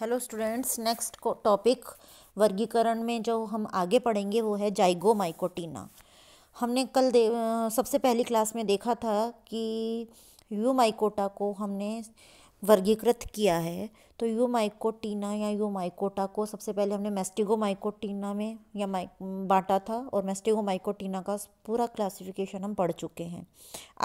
hello students next topic वर्गीकरण में जो हम आगे पढ़ेंगे वो है जाइगो माइकोटीना हमने कल दे सबसे पहली क्लास में देखा था कि यू माइकोटा को हमने वर्गीकृत किया है तो माइकोटीना या यू माइकोटा को सबसे पहले हमने मेस्टिगो माइकोटीना में या माइक बांटा था और मेस्टिगो माइकोटीना का पूरा क्लासिफिकेशन हम पढ़ चुके हैं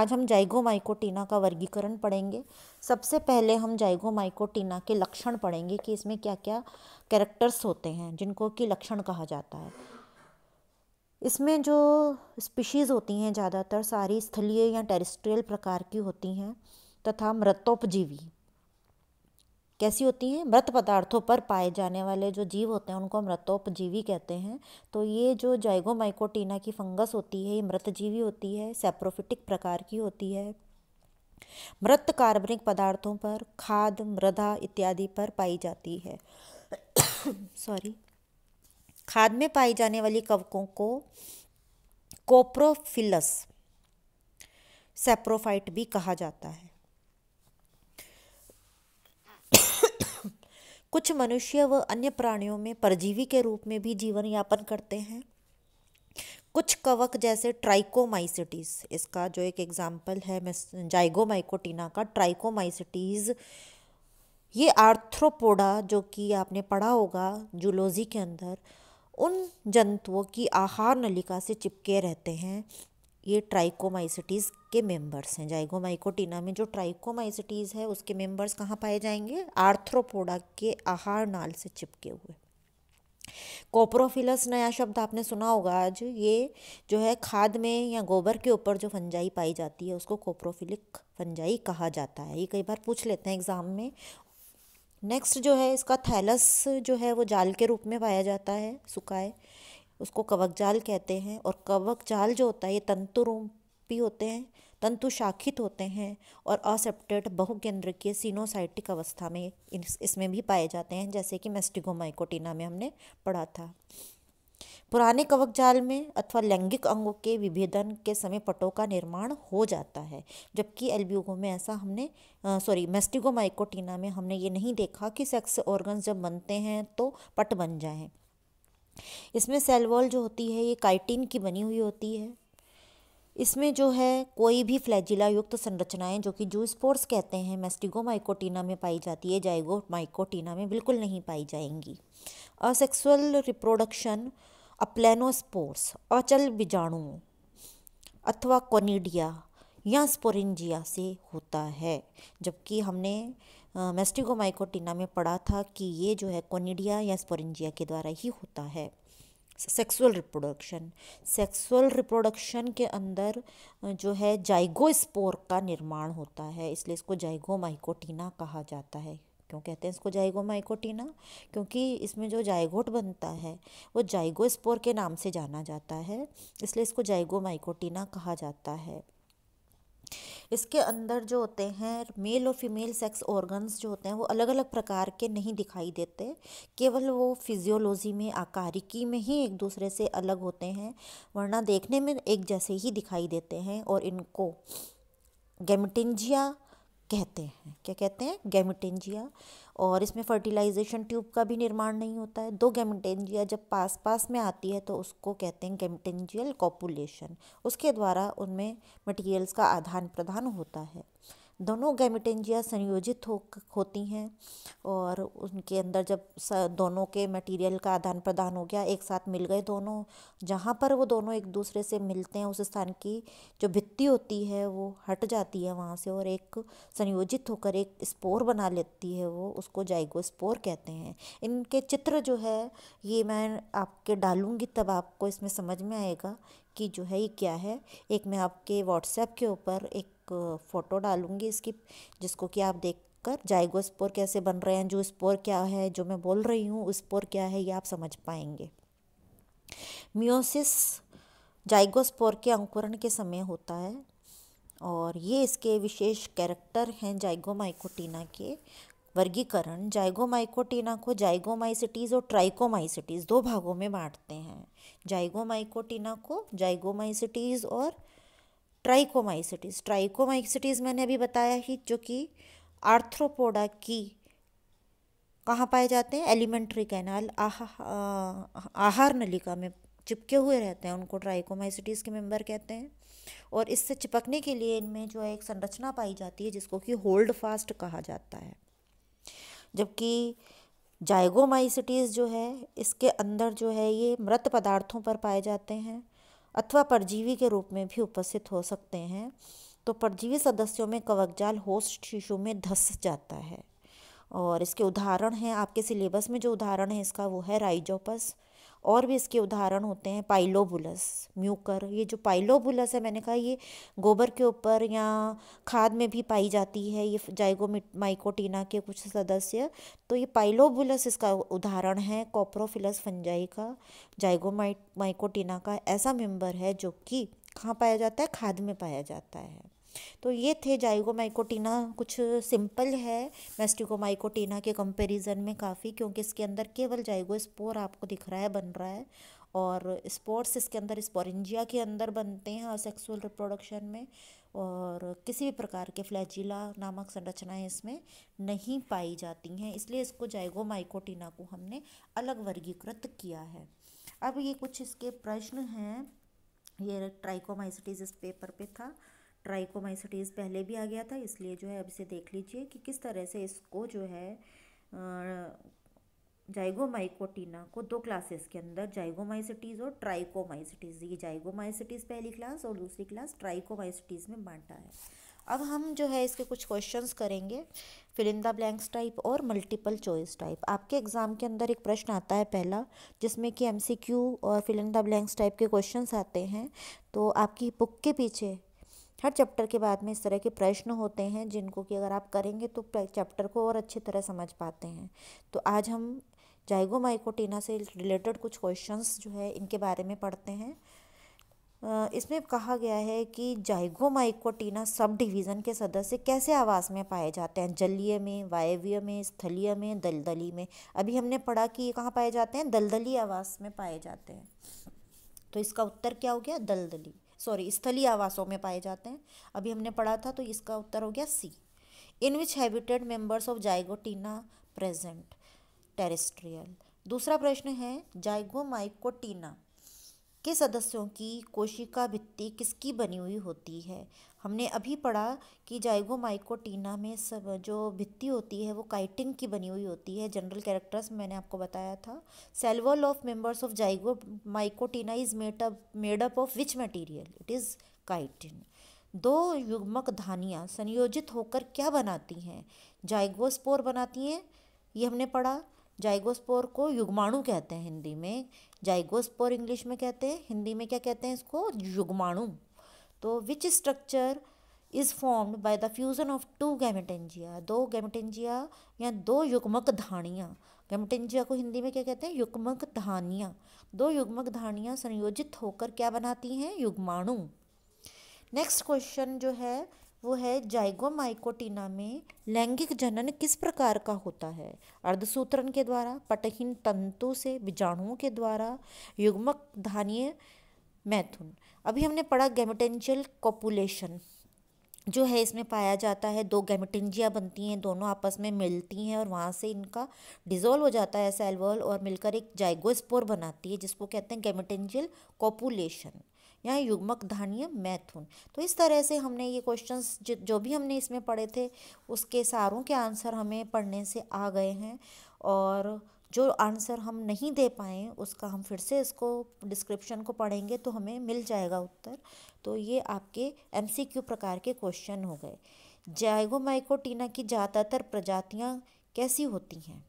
आज हम जाइगो माइकोटीना का वर्गीकरण पढ़ेंगे सबसे पहले हम जाइगो माइकोटीना के लक्षण पढ़ेंगे कि इसमें क्या क्या कैरेक्टर्स होते हैं जिनको कि लक्षण कहा जाता है इसमें जो स्पीशीज़ होती हैं ज़्यादातर सारी स्थलीय या टेरिस्ट्रियल प्रकार की होती हैं तथा मृतोपजीवी कैसी होती हैं मृत पदार्थों पर पाए जाने वाले जो जीव होते हैं उनको मृतोपजीवी कहते हैं तो ये जो जाइगोमाइकोटीना की फंगस होती है ये मृतजीवी होती है सेप्रोफिटिक प्रकार की होती है मृत कार्बनिक पदार्थों पर खाद मृदा इत्यादि पर पाई जाती है सॉरी खाद में पाई जाने वाली कवकों को कोप्रोफिलस सेप्रोफाइट भी कहा जाता है कुछ मनुष्य व अन्य प्राणियों में परजीवी के रूप में भी जीवन यापन करते हैं कुछ कवक जैसे ट्राइकोमाइसिटीज़ इसका जो एक एग्जाम्पल है जाइगोमाइकोटीना का ट्राइकोमाइसिटीज़ ये आर्थ्रोपोडा जो कि आपने पढ़ा होगा जूलोजी के अंदर उन जंतुओं की आहार नलिका से चिपके रहते हैं ये ट्राइकोमाइसिटीज़ के मेंबर्स हैं जाइगोमाइकोटिना में जो ट्राइकोमाइसिटीज़ है उसके मेंबर्स कहाँ पाए जाएंगे आर्थ्रोपोडा के आहार नाल से चिपके हुए कोप्रोफिलस नया शब्द आपने सुना होगा आज ये जो है खाद में या गोबर के ऊपर जो फंजाई पाई जाती है उसको कोप्रोफिलिक फंजाई कहा जाता है ये कई बार पूछ लेते हैं एग्ज़ाम में नेक्स्ट जो है इसका थैलस जो है वो जाल के रूप में पाया जाता है सुखाए उसको कवक जाल कहते हैं और कवक जाल जो होता है ये तंतुरूपी होते हैं तंतु शाखित होते हैं और असेप्टेट बहुकेंद्रकीय सीनोसाइटिक अवस्था में इस, इसमें भी पाए जाते हैं जैसे कि मेस्टिगोमाइकोटिना में हमने पढ़ा था पुराने कवक जाल में अथवा लैंगिक अंगों के विभेदन के समय पटों का निर्माण हो जाता है जबकि एल्ब्यूगो में ऐसा हमने सॉरी मेस्टिगोमाइकोटिना में हमने ये नहीं देखा कि सेक्स ऑर्गन्स जब बनते हैं तो पट बन जाएं इसमें सेल वॉल जो होती है ये काइटिन की बनी हुई होती है इसमें जो है कोई भी फ्लैजिला युक्त तो संरचनाएं जो कि जू स्पोर्ट्स कहते हैं मेस्टिगो माइकोटीना में पाई जाती है जाइगो माइकोटीना में बिल्कुल नहीं पाई जाएंगी असेक्सुअल रिप्रोडक्शन अप्लेनोस्पोर्स अचल बीजाणुओं अथवा कोनीडिया या स्पोरेंजिया से होता है जबकि हमने मेस्टिगोमाइकोटिना में पढ़ा था कि ये जो है कोनिडिया या स्पोरेंजिया के द्वारा ही होता है सेक्सुअल रिप्रोडक्शन सेक्सुअल रिप्रोडक्शन के अंदर जो है जाइगोस्पोर का निर्माण होता है इसलिए इसको जाइगोमाइकोटिना कहा जाता है क्यों कहते हैं इसको जाइगोमाइकोटिना क्योंकि इसमें जो जाइगोट बनता है वो जाइगोस्पोर के नाम से जाना जाता है इसलिए इसको जाइगोमाइकोटिना कहा जाता है इसके अंदर जो होते हैं मेल और फीमेल सेक्स ऑर्गन्स जो होते हैं वो अलग अलग प्रकार के नहीं दिखाई देते केवल वो फिजियोलॉजी में आकारिकी में ही एक दूसरे से अलग होते हैं वरना देखने में एक जैसे ही दिखाई देते हैं और इनको गेमिटेंजिया कहते हैं क्या कहते हैं गेमिटिंजिया और इसमें फर्टिलाइजेशन ट्यूब का भी निर्माण नहीं होता है दो गेमटेंजिया जब पास पास में आती है तो उसको कहते हैं गेमटेंजियल कॉपुलेशन उसके द्वारा उनमें मटेरियल्स का आदान प्रदान होता है दोनों गैमिटेंजिया संयोजित हो होती हैं और उनके अंदर जब दोनों के मटेरियल का आदान प्रदान हो गया एक साथ मिल गए दोनों जहाँ पर वो दोनों एक दूसरे से मिलते हैं उस स्थान की जो भित्ति होती है वो हट जाती है वहाँ से और एक संयोजित होकर एक स्पोर बना लेती है वो उसको जाइगो स्पोर कहते हैं इनके चित्र जो है ये मैं आपके डालूँगी तब आपको इसमें समझ में आएगा कि जो है ये क्या है एक मैं आपके व्हाट्सएप के ऊपर एक फ़ोटो डालूँगी इसकी जिसको कि आप देख कर स्पोर कैसे बन रहे हैं जो स्पोर क्या है जो मैं बोल रही हूँ स्पोर क्या है ये आप समझ पाएंगे म्योसिस जाइगोस्पोर के अंकुरण के समय होता है और ये इसके विशेष कैरेक्टर हैं जाइगो माइकोटीना के वर्गीकरण जाइगोमाइकोटीना को जाइगोमाइसिटीज़ और ट्राइकोमाइसिटीज़ दो भागों में बांटते हैं जाइगोमाइकोटीना को जाइगोमाइसिटीज़ और ट्राइकोमाइसिटीज़ ट्राइकोमाइसिटीज़ मैंने अभी बताया ही जो कि आर्थ्रोपोडा की कहाँ पाए जाते हैं एलिमेंट्री कैनाल आहा, आहार नलिका में चिपके हुए रहते हैं उनको ट्राइकोमाइसिटीज़ के मेंबर कहते हैं और इससे चिपकने के लिए इनमें जो है एक संरचना पाई जाती है जिसको कि होल्ड फास्ट कहा जाता है जबकि जाइगोमाइसिटीज़ जो है इसके अंदर जो है ये मृत पदार्थों पर पाए जाते हैं अथवा परजीवी के रूप में भी उपस्थित हो सकते हैं तो परजीवी सदस्यों में कवकजाल होस्ट शिशु में धस जाता है और इसके उदाहरण हैं आपके सिलेबस में जो उदाहरण है इसका वो है राइजोपस और भी इसके उदाहरण होते हैं पाइलोबुलस म्यूकर ये जो पाइलोबुलस है मैंने कहा ये गोबर के ऊपर या खाद में भी पाई जाती है ये जाइगोमिट माइकोटीना के कुछ सदस्य तो ये पाइलोबुलस इसका उदाहरण है कॉप्रोफिलस फंजाई का जाइगो माइकोटीना का ऐसा मेम्बर है जो कि कहाँ पाया जाता है खाद में पाया जाता है तो ये थे जाइगोमाइकोटीना कुछ सिंपल है मेस्टिकोमाइकोटीना के कंपैरिजन में काफ़ी क्योंकि इसके अंदर केवल जाइगो स्पोर आपको दिख रहा है बन रहा है और स्पोर्ट्स इसके अंदर स्पोरेंजिया के अंदर बनते हैं और सेक्सुअल रिप्रोडक्शन में और किसी भी प्रकार के फ्लैजिला नामक संरचनाएं इसमें नहीं पाई जाती हैं इसलिए इसको जाइगो माइकोटीना को हमने अलग वर्गीकृत किया है अब ये कुछ इसके प्रश्न हैं ये ट्राइकोमाइसिटीज इस पेपर पे था ट्राइकोमाइसिटीज़ पहले भी आ गया था इसलिए जो है अब इसे देख लीजिए कि किस तरह से इसको जो है जाइगोमाइकोटीना को दो क्लासेस के अंदर जाइगोमाइसिटीज़ और ट्राइकोमाइसिटीज़ ये जाइगोमाइसिटीज़ पहली क्लास और दूसरी क्लास ट्राइकोमाइसिटीज़ में बांटा है अब हम जो है इसके कुछ क्वेश्चंस करेंगे फिलिंदा ब्लैंक्स टाइप और मल्टीपल चॉइस टाइप आपके एग्ज़ाम के अंदर एक प्रश्न आता है पहला जिसमें कि एमसीक्यू और फिलिंदा ब्लैंक्स टाइप के क्वेश्चंस आते हैं तो आपकी बुक के पीछे हर चैप्टर के बाद में इस तरह के प्रश्न होते हैं जिनको कि अगर आप करेंगे तो चैप्टर को और अच्छी तरह समझ पाते हैं तो आज हम जाइगो माइकोटीना से रिलेटेड कुछ क्वेश्चंस जो है इनके बारे में पढ़ते हैं इसमें कहा गया है कि जाइगो माइकोटीना सब डिवीज़न के सदस्य कैसे आवास में पाए जाते हैं जलीय में वायव्य में स्थलीय में दलदली में अभी हमने पढ़ा कि ये कहाँ पाए जाते हैं दलदली आवास में पाए जाते हैं तो इसका उत्तर क्या हो गया दलदली सॉरी स्थलीय आवासों में पाए जाते हैं अभी हमने पढ़ा था तो इसका उत्तर हो गया C in which habited members of Zygomycotina present terrestrial दूसरा प्रश्न है जाइगोमाइकोटीना के सदस्यों की कोशिका भित्ति किसकी बनी हुई होती है हमने अभी पढ़ा कि जाइगोमाइकोटीना में सब जो भित्ति होती है वो काइटिन की बनी हुई होती है जनरल कैरेक्टर्स मैंने आपको बताया था cell wall of members of Zygomycotina is made up made up of which material it is chitin दो युग्मक धानियाँ संयोजित होकर क्या बनाती हैं जाइगोस्पोर बनाती हैं ये हमने पढ़ा जाइगोस्पोर को युग्माणु कहते हैं हिंदी में जाइगोस्पोर इंग्लिश में कहते हैं हिंदी में क्या कहते हैं इसको युग्माणु तो which structure is formed by the fusion of two gametangia दो गैमेटेंजिया या दो युग्मक धानियाँ गैमेटेंजिया को हिंदी में क्या कहते हैं युग्मक धानियाँ दो युग्मक धानियाँ संयोजित होकर क्या बनाती हैं युग्माणु नेक्स्ट क्वेश्चन जो है वो है जाइगोमाइकोटिना में लैंगिक जनन किस प्रकार का होता है अर्धसूत्रण के द्वारा पटहीन तंतु से बीजाणुओं के द्वारा युग्मक धानीय मैथुन अभी हमने पढ़ा गैमेटेंशियल कॉपुलेशन जो है इसमें पाया जाता है दो गैमेटेंजिया बनती हैं दोनों आपस में मिलती हैं और वहाँ से इनका डिजोल्व हो जाता है सेलवल और मिलकर एक जाइगोस्पोर बनाती है जिसको कहते हैं गैमिटेंजियल कॉपुलेशन यहाँ युग्मक धान्य मैथुन तो इस तरह से हमने ये क्वेश्चंस जो भी हमने इसमें पढ़े थे उसके सारों के आंसर हमें पढ़ने से आ गए हैं और जो आंसर हम नहीं दे पाए उसका हम फिर से इसको डिस्क्रिप्शन को पढ़ेंगे तो हमें मिल जाएगा उत्तर तो ये आपके एम प्रकार के क्वेश्चन हो गए जैगोमाइकोटीना की ज़्यादातर प्रजातियाँ कैसी होती हैं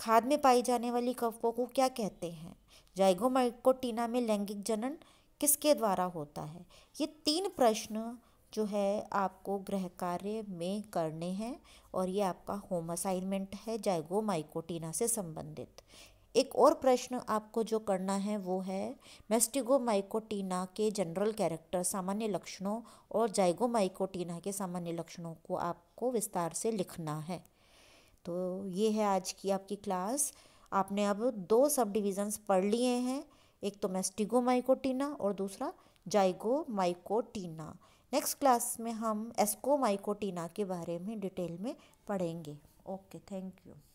खाद में पाई जाने वाली कवकों को क्या कहते हैं जाइगोमाइकोटीना में लैंगिक जनन किसके द्वारा होता है ये तीन प्रश्न जो है आपको गृह कार्य में करने हैं और ये आपका होम असाइनमेंट है जायगो माइकोटीना से संबंधित एक और प्रश्न आपको जो करना है वो है मेस्टिगो माइकोटीना के जनरल कैरेक्टर सामान्य लक्षणों और जायगो माइकोटीना के सामान्य लक्षणों को आपको विस्तार से लिखना है तो ये है आज की आपकी क्लास आपने अब दो सब डिविज़न्स पढ़ लिए हैं एक तो मेस्टिगो माइकोटीना और दूसरा जाइगो माइकोटीना नेक्स्ट क्लास में हम एस्कोमाइकोटीना के बारे में डिटेल में पढ़ेंगे ओके थैंक यू